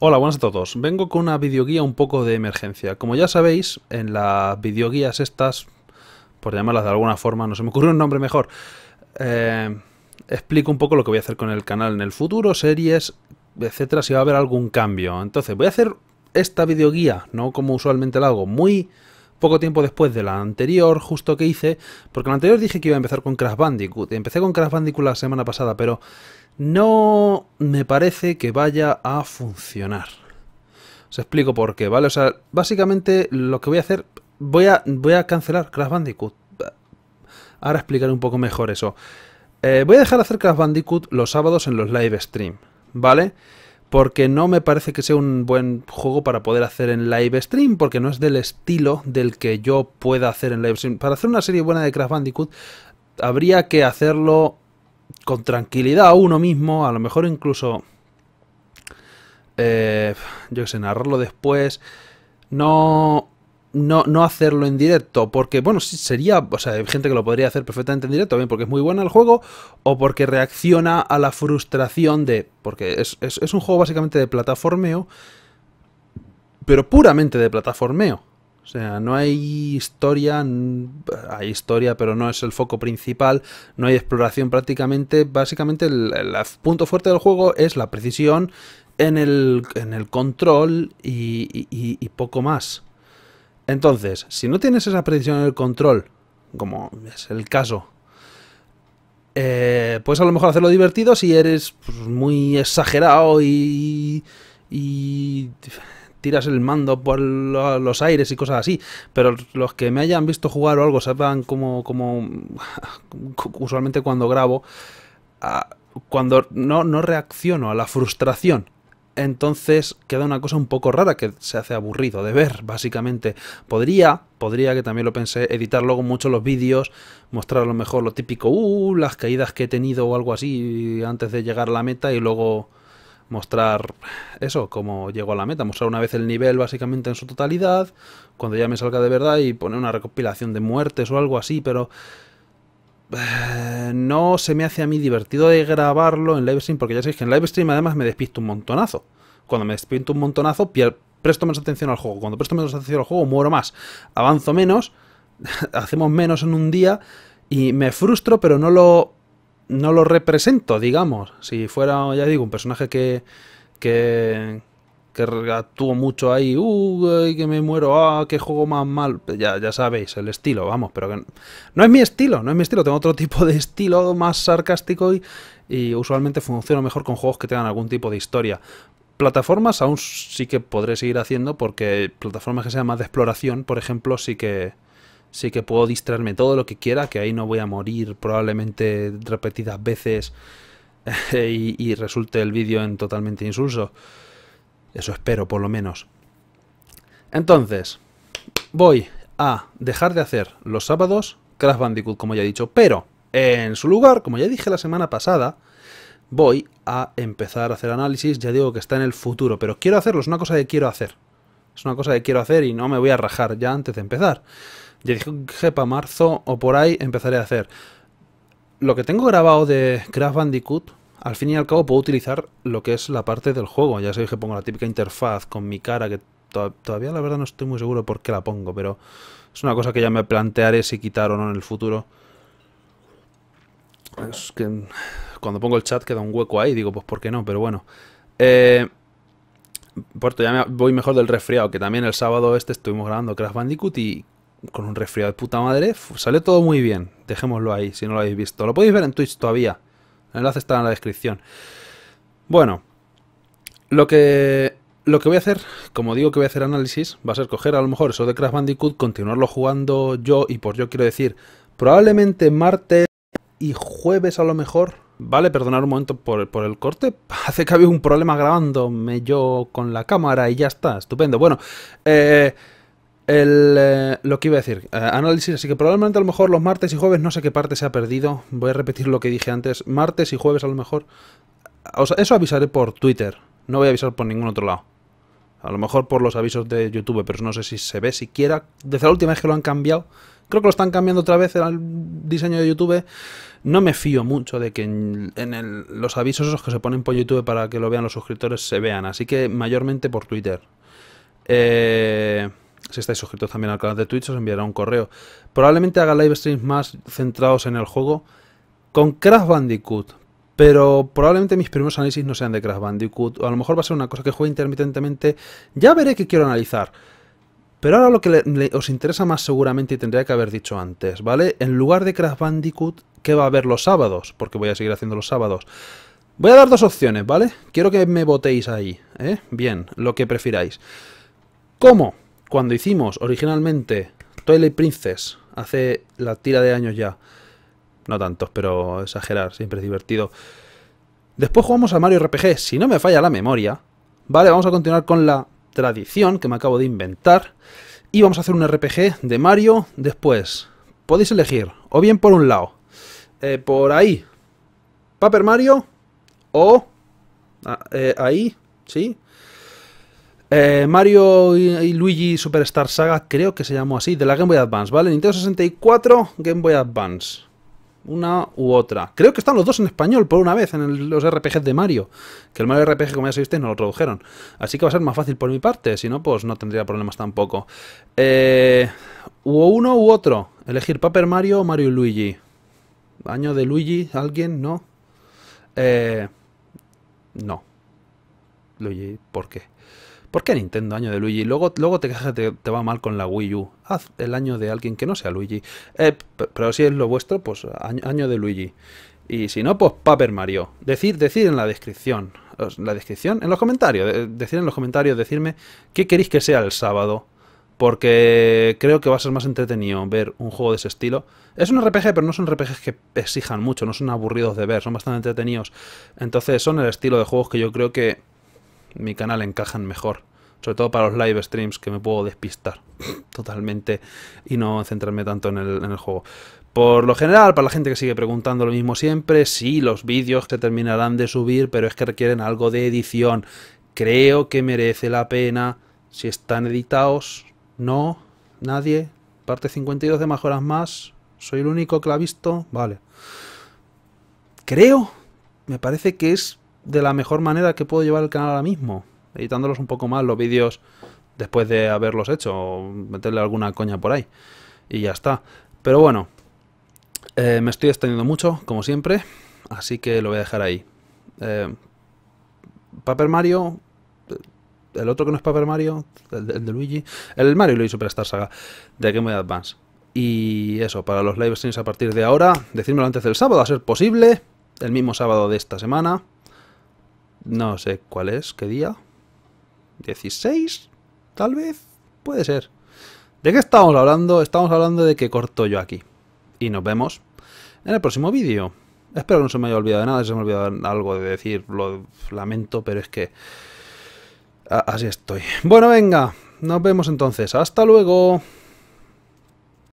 Hola, buenas a todos. Vengo con una videoguía un poco de emergencia. Como ya sabéis, en las videoguías estas, por llamarlas de alguna forma, no se me ocurrió un nombre mejor, eh, explico un poco lo que voy a hacer con el canal en el futuro, series, etcétera, si va a haber algún cambio. Entonces, voy a hacer esta videoguía, no como usualmente la hago, muy poco tiempo después de la anterior, justo que hice, porque la anterior dije que iba a empezar con Crash Bandicoot. Empecé con Crash Bandicoot la semana pasada, pero no me parece que vaya a funcionar. Os explico por qué, ¿vale? O sea, básicamente lo que voy a hacer, voy a, voy a cancelar Crash Bandicoot. Ahora explicaré un poco mejor eso. Eh, voy a dejar de hacer Crash Bandicoot los sábados en los live stream, ¿vale? Porque no me parece que sea un buen juego para poder hacer en live stream, porque no es del estilo del que yo pueda hacer en live stream. Para hacer una serie buena de Crash Bandicoot, habría que hacerlo con tranquilidad a uno mismo, a lo mejor incluso, eh, yo qué sé, narrarlo después, no, no, hacerlo en directo, porque, bueno, sería, o sea, hay gente que lo podría hacer perfectamente en directo, también porque es muy bueno el juego, o porque reacciona a la frustración de, porque es, es un juego básicamente de plataformeo, pero puramente de plataformeo. O sea, no hay historia, hay historia, pero no es el foco principal, no hay exploración prácticamente. Básicamente el, punto fuerte del juego es la precisión en el, control y, poco más. Entonces, si no tienes esa precisión en el control, como es el caso, eh, pues a lo mejor hacerlo divertido si eres pues, muy exagerado y... y tiras el mando por los aires y cosas así. Pero los que me hayan visto jugar o algo sepan como, como usualmente cuando grabo, ah, cuando no, no reacciono a la frustración entonces queda una cosa un poco rara que se hace aburrido de ver, básicamente. Podría, podría, que también lo pensé, editar luego mucho los vídeos, mostrar a lo mejor lo típico, uh, las caídas que he tenido o algo así antes de llegar a la meta y luego mostrar eso, cómo llegó a la meta, mostrar una vez el nivel básicamente en su totalidad, cuando ya me salga de verdad y poner una recopilación de muertes o algo así, pero eh, no se me hace a mí divertido de grabarlo en livestream, porque ya sabéis que en livestream además me despisto un montonazo. Cuando me despisto un montonazo, presto menos atención al juego. Cuando presto menos atención al juego, muero más, avanzo menos, hacemos menos en un día y me frustro, pero no lo no lo represento, digamos. Si fuera, ya digo, un personaje que, que, que actúo mucho ahí, uh, que me muero, ah, que juego más mal, pues ya, ya sabéis, el estilo, vamos, pero que no, es mi estilo, no es mi estilo, tengo otro tipo de estilo más sarcástico y, y usualmente funciona mejor con juegos que tengan algún tipo de historia. Plataformas aún sí que podré seguir haciendo porque plataformas que sean más de exploración, por ejemplo, sí que sí que puedo distraerme todo lo que quiera, que ahí no voy a morir probablemente repetidas veces y, resulte el vídeo en totalmente insulso. Eso espero, por lo menos. Entonces, voy a dejar de hacer los sábados Crash Bandicoot, como ya he dicho, pero en su lugar, como ya dije la semana pasada, voy a empezar a hacer análisis, ya digo que está en el futuro, pero quiero hacerlo, es una cosa que quiero hacer. Es una cosa que quiero hacer y no me voy a rajar ya antes de empezar. Ya dije para marzo o por ahí empezaré a hacer. Lo que tengo grabado de Craft Bandicoot, al fin y al cabo puedo utilizar lo que es la parte del juego. Ya sabéis que pongo la típica interfaz con mi cara, que todavía la verdad no estoy muy seguro por qué la pongo, pero es una cosa que ya me plantearé si quitar o no en el futuro. Es que cuando pongo el chat queda un hueco ahí, digo, pues ¿por qué no? Pero bueno. Eh, por Puerto, ya me voy mejor del resfriado, que también el sábado este estuvimos grabando Craft Bandicoot y con un resfriado de puta madre, sale todo muy bien. Dejémoslo ahí, si no lo habéis visto. Lo podéis ver en Twitch todavía. El enlace está en la descripción. Bueno, lo que, lo que voy a hacer, como digo que voy a hacer análisis, va a ser coger a lo mejor eso de Crash Bandicoot, continuarlo jugando yo, y por yo quiero decir, probablemente martes y jueves a lo mejor. Vale, perdonad un momento por, por el corte. Hace que había un problema grabándome yo con la cámara y ya está. Estupendo. Bueno, eh... El, eh, lo que iba a decir, eh, análisis, así que probablemente a lo mejor los martes y jueves, no sé qué parte se ha perdido, voy a repetir lo que dije antes, martes y jueves a lo mejor, eso avisaré por Twitter, no voy a avisar por ningún otro lado, a lo mejor por los avisos de YouTube, pero no sé si se ve siquiera, desde la última vez que lo han cambiado, creo que lo están cambiando otra vez el diseño de YouTube, no me fío mucho de que en, los avisos esos que se ponen por YouTube para que lo vean los suscriptores se vean, así que mayormente por Twitter. Eh... Si estáis suscritos también al canal de Twitch, os enviará un correo. Probablemente haga live streams más centrados en el juego con Crash Bandicoot. Pero probablemente mis primeros análisis no sean de Crash Bandicoot. O a lo mejor va a ser una cosa que juegue intermitentemente. Ya veré qué quiero analizar. Pero ahora lo que os interesa más seguramente y tendría que haber dicho antes, ¿vale? En lugar de Crash Bandicoot, ¿qué va a haber los sábados? Porque voy a seguir haciendo los sábados. Voy a dar dos opciones, ¿vale? Quiero que me votéis ahí, ¿eh? Bien, lo que prefiráis. ¿Cómo? cuando hicimos originalmente Toilet Princess, hace la tira de años ya, no tantos, pero exagerar, siempre es divertido. Después jugamos a Mario RPG, si no me falla la memoria. Vale, vamos a continuar con la tradición que me acabo de inventar. Y vamos a hacer un RPG de Mario después. Podéis elegir, o bien por un lado, eh, por ahí, Paper Mario, o ah, eh, ahí, ¿sí? Eh, Mario y, Luigi Superstar Saga, creo que se llamó así, de la Game Boy Advance, ¿vale? Nintendo 64, Game Boy Advance. Una u otra. Creo que están los dos en español por una vez en los RPGs de Mario. Que el Mario RPG, como ya sabéis, no lo tradujeron. Así que va a ser más fácil por mi parte. Si no, pues no tendría problemas tampoco. Eh, uno u otro. Elegir Paper Mario o Mario y Luigi. Año de Luigi, alguien, ¿no? Eh, no. Luigi, ¿por qué? ¿Por qué Nintendo año de Luigi? Luego, luego te quejas te, te va mal con la Wii U. Haz el año de alguien que no sea Luigi. Eh, pero si es lo vuestro, pues año, de Luigi. Y si no, pues Paper Mario. Decir, decir en la descripción. La descripción, en los comentarios. Eh, decid en los comentarios, decirme qué queréis que sea el sábado. Porque creo que va a ser más entretenido ver un juego de ese estilo. Es un RPG, pero no son RPGs que exijan mucho, no son aburridos de ver, son bastante entretenidos. Entonces son el estilo de juegos que yo creo que mi canal encajan mejor. Sobre todo para los live streams que me puedo despistar totalmente y no centrarme tanto en el, juego. Por lo general, para la gente que sigue preguntando lo mismo siempre, sí, los vídeos se terminarán de subir, pero es que requieren algo de edición. Creo que merece la pena. Si están editados, no, nadie. Parte 52 de Mejoras Más. Soy el único que la ha visto. Vale. Creo, me parece que es de la mejor manera que puedo llevar el canal ahora mismo, editándolos un poco más los vídeos después de haberlos hecho, meterle alguna coña por ahí. Y ya está. Pero bueno, eh, me estoy extendiendo mucho, como siempre, así que lo voy a dejar ahí. Eh, Paper Mario, eh, el otro que no es Paper Mario, el de, Luigi, el Mario y Luigi Superstar Saga de Game Boy Advance. Y eso, para los live streams a partir de ahora, decírmelo antes del sábado, a ser posible, el mismo sábado de esta semana. No sé cuál es, qué día. 16, tal vez. Puede ser. ¿De qué estamos hablando? Estamos hablando de que corto yo aquí. Y nos vemos en el próximo vídeo. Espero que no se me haya olvidado de nada, se me ha olvidado algo de decir, lo lamento, pero es que... Así estoy. Bueno, venga, nos vemos entonces. Hasta luego.